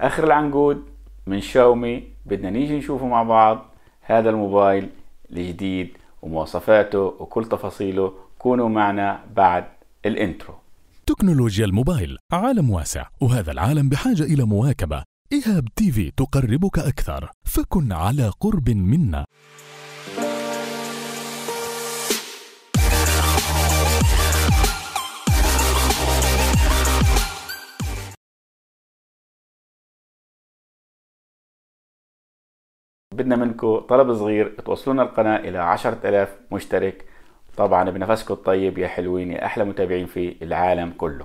اخر العنقود من شاومي بدنا نيجي نشوفه مع بعض هذا الموبايل الجديد ومواصفاته وكل تفاصيله كونوا معنا بعد الانترو تكنولوجيا الموبايل عالم واسع وهذا العالم بحاجة إلى مواكبة إيهاب تيفي تقربك أكثر فكن على قرب منا بدنا منكم طلب صغير توصلونا القناة إلى 10000 مشترك طبعا بنفسكم الطيب يا حلوين يا أحلى متابعين في العالم كله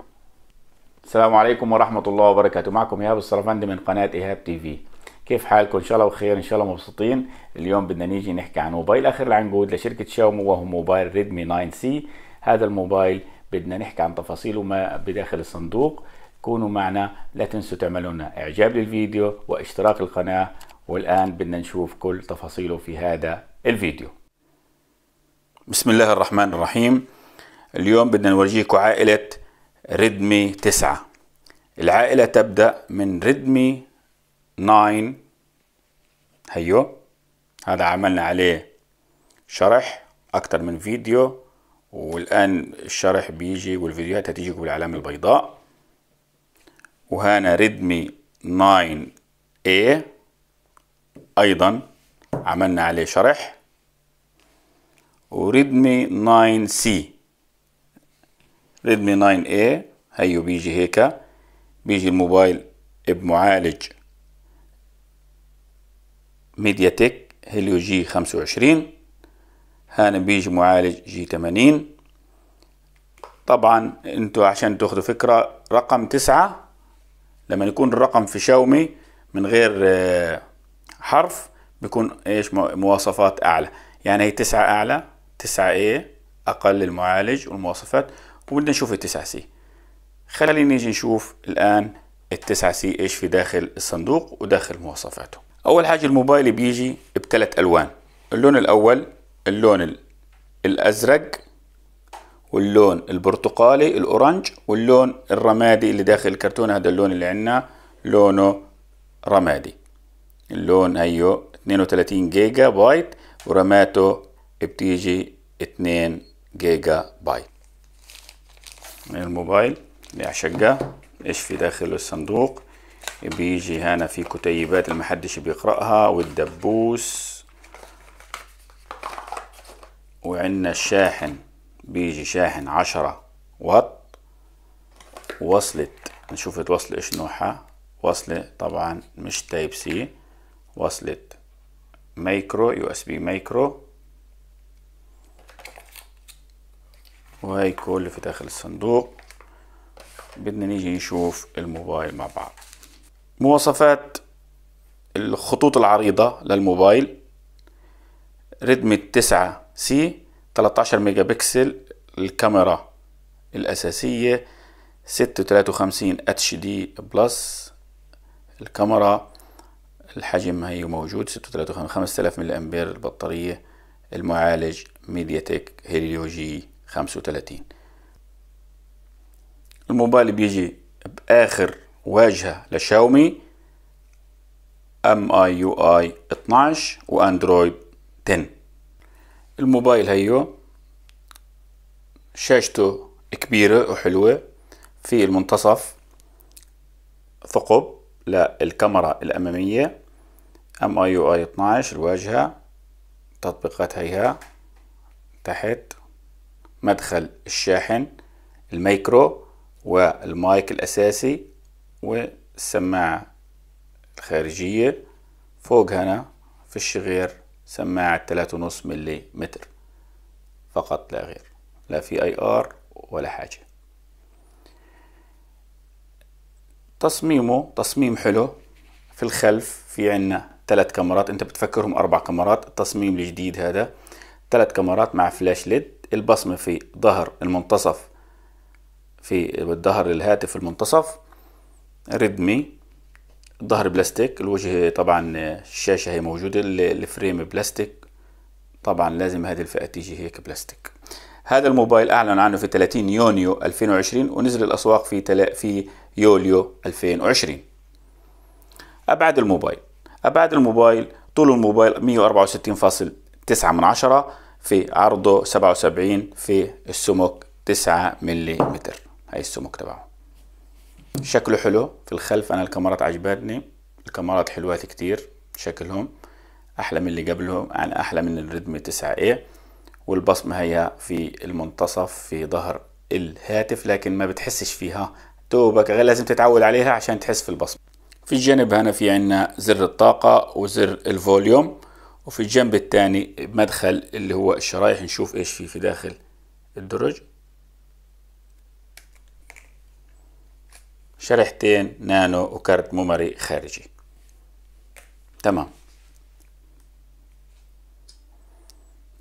السلام عليكم ورحمة الله وبركاته معكم إيهاب السرفندي من قناة إيهاب تي في كيف حالكم ان شاء الله بخير ان شاء الله مبسوطين اليوم بدنا نيجي نحكي عن موبايل اخر العنقود لشركه شاومي وهو موبايل ريدمي 9 سي هذا الموبايل بدنا نحكي عن تفاصيله ما بداخل الصندوق كونوا معنا لا تنسوا تعملوا لنا اعجاب للفيديو واشتراك القناه والآن بدنا نشوف كل تفاصيله في هذا الفيديو بسم الله الرحمن الرحيم اليوم بدنا نورجيكم عائلة ريدمي 9 العائلة تبدأ من ريدمي 9 هيو هذا عملنا عليه شرح أكثر من فيديو والآن الشرح بيجي والفيديوهات هتيجي بالعلامة البيضاء وهنا ريدمي 9 a أيضا عملنا عليه شرح وريدمي 9C ريدمي 9A إيه، هيو بيجي هيك بيجي الموبايل بمعالج ميديا تك هيليو جي 25 هان بيجي معالج جي 80 طبعا انتوا عشان تاخدوا فكرة رقم تسعة لما يكون الرقم في شاومي من غير آه، حرف بيكون ايش مواصفات اعلى يعني هي 9 اعلى 9 اي اقل المعالج والمواصفات وبدنا نشوف ال 9 سي خلينا نيجي نشوف الان ال 9 سي ايش في داخل الصندوق وداخل مواصفاته اول حاجة الموبايل بيجي بثلاث الوان اللون الاول اللون الازرق واللون البرتقالي الاورنج واللون الرمادي اللي داخل الكرتونه هذا اللون اللي عندنا لونه رمادي اللون ايوه 32 جيجا بايت ورماته بتيجي 2 جيجا بايت الموبايل بيعشقه ايش في داخل الصندوق بيجي هنا في كتيبات اللي محدش بيقرأها والدبوس وعندنا الشاحن بيجي شاحن عشرة واط وصلت نشوف الوصلة ايش نوعها وصلة طبعا مش تايب سي وصلة مايكرو يو اس بي مايكرو وهي كل في داخل الصندوق بدنا نيجي نشوف الموبايل مع بعض مواصفات الخطوط العريضة للموبايل ريدم 9 سي 13 ميجا بكسل الكاميرا الأساسية 653 اتش دي بلس الكاميرا الحجم هي موجود 36 5000 ملي امبير البطارية المعالج ميديا تك هيليو جي 35 الموبايل بيجي بآخر واجهة لشاومي ام اي يو اي 12 واندرويد 10 الموبايل هيو شاشته كبيرة وحلوة في المنتصف ثقب للكاميرا الأمامية ام اي يو اي 12 الواجهة تطبيقات هيها تحت مدخل الشاحن الميكرو والمايك الأساسي والسماعة الخارجية فوق هنا في غير سماعة تلاتة ونص ملي متر فقط لا غير لا في اي ار ولا حاجة تصميمه تصميم حلو في الخلف في عنا ثلاث كاميرات انت بتفكرهم اربع كاميرات التصميم الجديد هذا ثلاث كاميرات مع فلاش ليد البصمة في ظهر المنتصف في الظهر الهاتف المنتصف ريدمي ظهر بلاستيك الوجه طبعا الشاشة هي موجودة الفريم بلاستيك طبعا لازم هذه الفئة تيجي هيك بلاستيك هذا الموبايل أعلن عنه في 30 يونيو 2020 ونزل الأسواق في في يوليو 2020 أبعد الموبايل أبعاد الموبايل طول الموبايل 164.9 من عشرة في عرضه 77 في السمك 9 متر هاي السمك تبعه شكله حلو في الخلف أنا الكاميرات عجبتني الكاميرات حلوات كتير شكلهم أحلى من اللي قبله يعني أحلى من الريدمي 9 إيه والبصمة هي في المنتصف في ظهر الهاتف لكن ما بتحسش فيها توبك غير لازم تتعود عليها عشان تحس في البصمة في الجانب هنا في عنا زر الطاقة وزر الفوليوم وفي الجنب الثاني مدخل اللي هو الشرايح نشوف ايش في في داخل الدرج شريحتين نانو وكارت ميموري خارجي تمام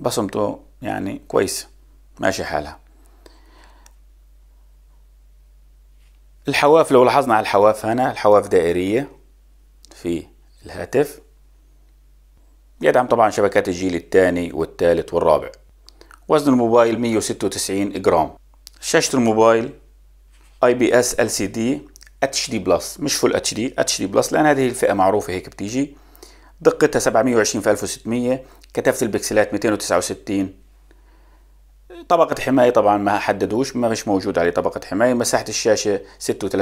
بصمته يعني كويسة ماشي حالها الحواف لو لاحظنا على الحواف هنا الحواف دائرية في الهاتف يدعم طبعا شبكات الجيل الثاني والثالث والرابع وزن الموبايل 196 جرام شاشة الموبايل اي بي اس ال سي دي اتش دي بلس مش فول اتش دي اتش دي بلس لان هذه الفئة معروفة هيك بتيجي دقتها 720 في 1600 كثافة البكسلات 269 طبقة حماية طبعا ما حددوش ما مش موجود عليه طبقة حماية مساحة الشاشة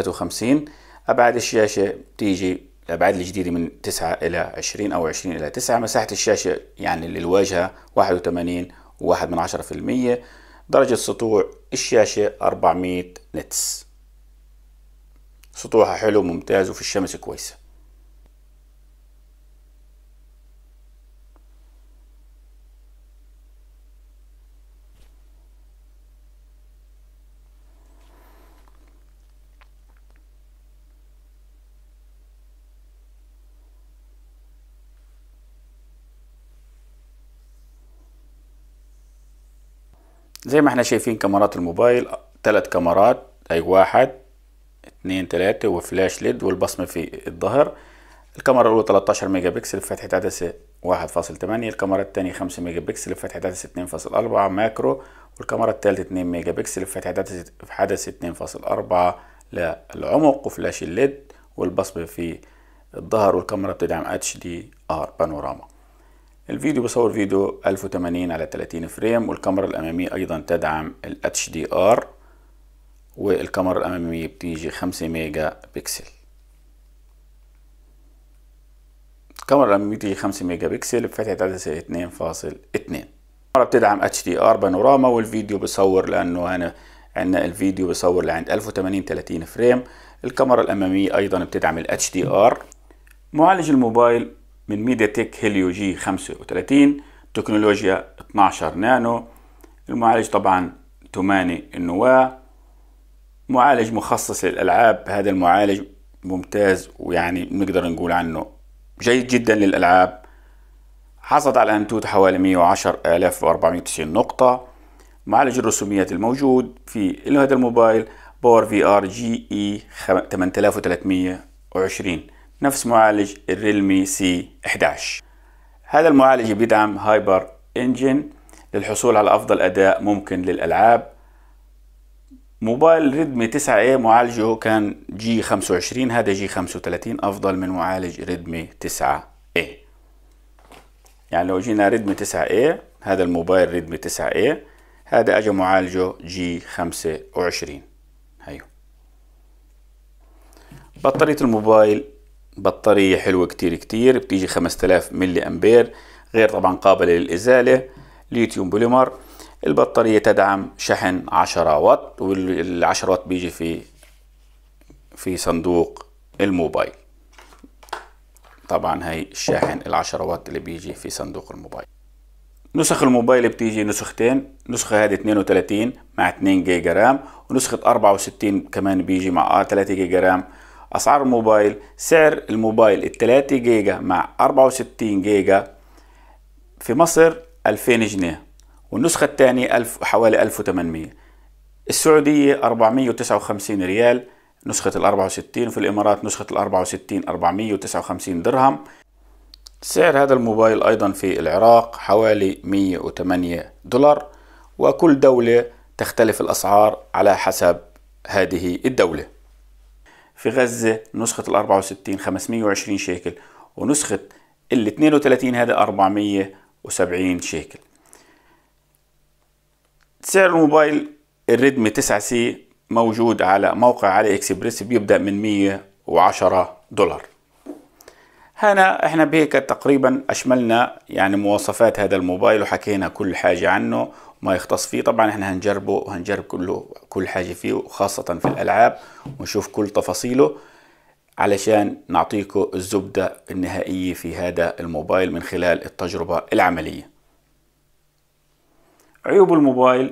وخمسين أبعاد الشاشة تيجي الأبعاد الجديدة من 9 إلى 20 أو 20 إلى 9 مساحة الشاشة يعني للواجهة 81 واحد من عشرة في المية درجة سطوع الشاشة 400 نتس سطوعها حلو ممتاز وفي الشمس كويسة زي ما احنا شايفين كاميرات الموبايل ثلاث كاميرات اي واحد اتنين تلاتة وفلاش ليد والبصمة في الظهر الكاميرا الأولى 13 ميجا بكسل بفتحة عدسة 1.8 الكاميرا الثانية 5 ميجا بكسل بفتحة عدسة 2.4 ماكرو والكاميرا الثالثة 2 ميجا بكسل بفتحة عدسة عدسة 2.4 للعمق وفلاش الليد والبصمة في الظهر والكاميرا بتدعم اتش دي ار بانوراما الفيديو بصور فيديو 1080 على 30 فريم والكاميرا الأمامية أيضا تدعم ال HDR والكاميرا الأمامية بتيجي 5 ميجا بكسل الكاميرا الأمامية بتيجي 5 ميجا بكسل بفتحة عدسة 2.2 الكاميرا بتدعم HDR بانوراما والفيديو بصور لأنه أنا عندنا الفيديو بصور لعند 1080 30 فريم الكاميرا الأمامية أيضا بتدعم ال HDR معالج الموبايل من ميديا تك هيليو جي 35 تكنولوجيا 12 نانو المعالج طبعا 8 النواه معالج مخصص للألعاب هذا المعالج ممتاز ويعني نقدر نقول عنه جيد جدا للألعاب حصد على أنتوت حوالي 110490 نقطة معالج الرسوميات الموجود في هذا الموبايل باور في ار جي اي 8320 نفس معالج الريلمي سي 11 هذا المعالج بيدعم هايبر انجن للحصول على افضل اداء ممكن للالعاب موبايل ريدمي 9A إيه معالجه كان جي 25 هذا جي 35 افضل من معالج ريدمي 9A إيه. يعني لو جينا ريدمي 9A إيه، هذا الموبايل ريدمي 9A هذا اجى معالجه جي 25 هيو أيوه. بطارية الموبايل بطارية حلوة كتير كتير بتيجي 5000 ملي أمبير غير طبعا قابلة للإزالة ليتيوم بوليمر البطارية تدعم شحن 10 واط وال 10 واط بيجي في في صندوق الموبايل طبعا هي الشاحن العشرة واط اللي بيجي في صندوق الموبايل نسخ الموبايل بتيجي نسختين نسخة هذه 32 مع 2 جيجا رام ونسخة 64 كمان بيجي مع 3 آه جيجا رام اسعار الموبايل سعر الموبايل الثلاثة جيجا مع 64 جيجا في مصر 2000 جنيه والنسخة الثانية ألف حوالي 1800 السعودية 459 ريال نسخة ال 64 وفي الإمارات نسخة ال 64 459 درهم سعر هذا الموبايل أيضا في العراق حوالي 108 دولار وكل دولة تختلف الأسعار على حسب هذه الدولة في غزة نسخة ال 64 520 شيكل ونسخة ال 32 هذا 470 شيكل سعر الموبايل الريدمي 9 سي موجود على موقع علي اكسبريس بيبدأ من 110 دولار هنا احنا بهيك تقريبا اشملنا يعني مواصفات هذا الموبايل وحكينا كل حاجة عنه وما يختص فيه طبعا احنا هنجربه وهنجرب كله كل حاجة فيه وخاصة في الالعاب ونشوف كل تفاصيله علشان نعطيكم الزبدة النهائية في هذا الموبايل من خلال التجربة العملية عيوب الموبايل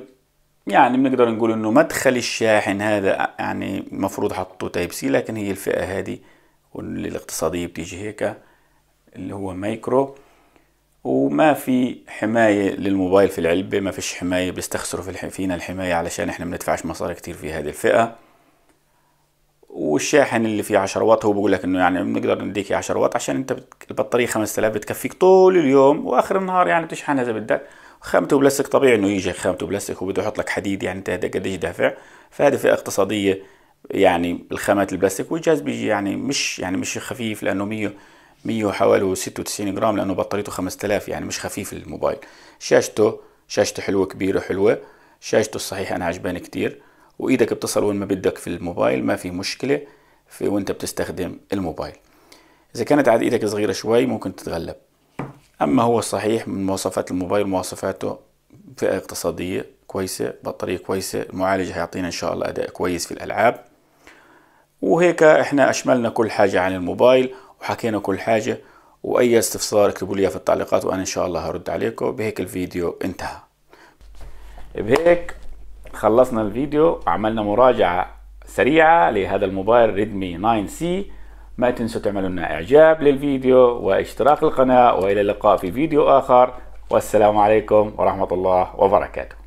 يعني بنقدر نقول انه مدخل الشاحن هذا يعني المفروض حطه تايب سي لكن هي الفئة هذه والاقتصادية بتيجي هيك اللي هو مايكرو وما في حماية للموبايل في العلبة ما فيش حماية بيستخسروا في فينا الحماية علشان احنا بندفعش مصاري كتير في هذه الفئة والشاحن اللي فيه 10 واط هو بيقول لك انه يعني بنقدر نديك 10 واط عشان انت البطارية 5000 بتكفيك طول اليوم واخر النهار يعني بتشحنها اذا بدك خامته بلاستيك طبيعي انه يجي خامته بلاستيك وبده يحط لك حديد يعني انت قديش دافع فهذه فئة اقتصادية يعني الخامات البلاستيك والجهاز بيجي يعني مش يعني مش خفيف لانه 100 100 حوالي 96 جرام لانه بطاريته 5000 يعني مش خفيف الموبايل شاشته شاشته حلوه كبيره حلوه شاشته الصحيح انا عجباني كتير وايدك بتصل وين ما بدك في الموبايل ما في مشكله في وانت بتستخدم الموبايل اذا كانت عاد ايدك صغيره شوي ممكن تتغلب اما هو الصحيح من مواصفات الموبايل مواصفاته فئه اقتصاديه كويسه بطاريه كويسه المعالج هيعطينا ان شاء الله اداء كويس في الالعاب وهيك احنا اشملنا كل حاجة عن الموبايل وحكينا كل حاجة واي استفسار اكتبوا لي في التعليقات وانا ان شاء الله هرد عليكم بهيك الفيديو انتهى بهيك خلصنا الفيديو عملنا مراجعة سريعة لهذا الموبايل ريدمي 9C ما تنسوا تعملوا لنا اعجاب للفيديو واشتراك القناة والى اللقاء في فيديو اخر والسلام عليكم ورحمة الله وبركاته